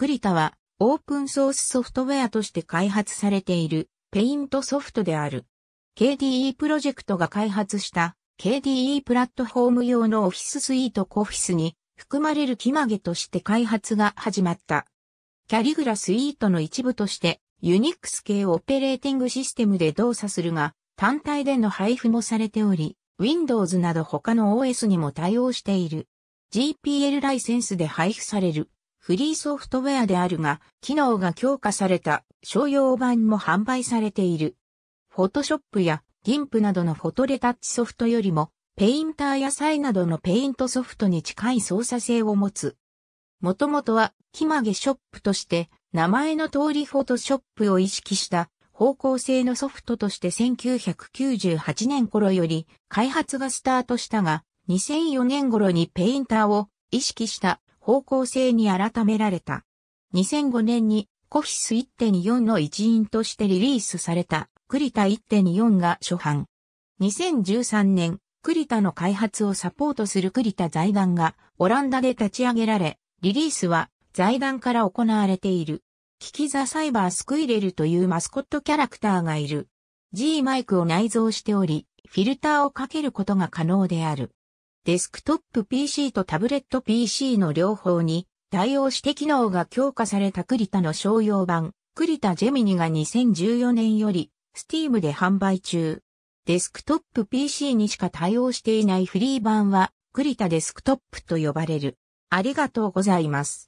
栗田はオープンソースソフトウェアとして開発されているペイントソフトである。KDE プロジェクトが開発した KDE プラットフォーム用のオフィススイートコフィスに含まれる気まげとして開発が始まった。キャリグラスイートの一部としてユニックス系オペレーティングシステムで動作するが単体での配布もされており、Windows など他の OS にも対応している。GPL ライセンスで配布される。フリーソフトウェアであるが、機能が強化された商用版も販売されている。フォトショップやディンプなどのフォトレタッチソフトよりも、ペインターやサイなどのペイントソフトに近い操作性を持つ。もともとは、キマげショップとして、名前の通りフォトショップを意識した方向性のソフトとして1998年頃より開発がスタートしたが、2004年頃にペインターを意識した方向性に改められた。2005年にコフィス1.24の一員としてリリースされた栗田1.24が初版。2013年、栗田の開発をサポートする栗田財団がオランダで立ち上げられ、リリースは財団から行われている。キキザサイバースクイレルというマスコットキャラクターがいる。G マイクを内蔵しており、フィルターをかけることが可能である。デスクトップ PC とタブレット PC の両方に対応して機能が強化されたクリタの商用版、クリタジェミニが2014年より、スティームで販売中。デスクトップ PC にしか対応していないフリー版は、クリタデスクトップと呼ばれる。ありがとうございます。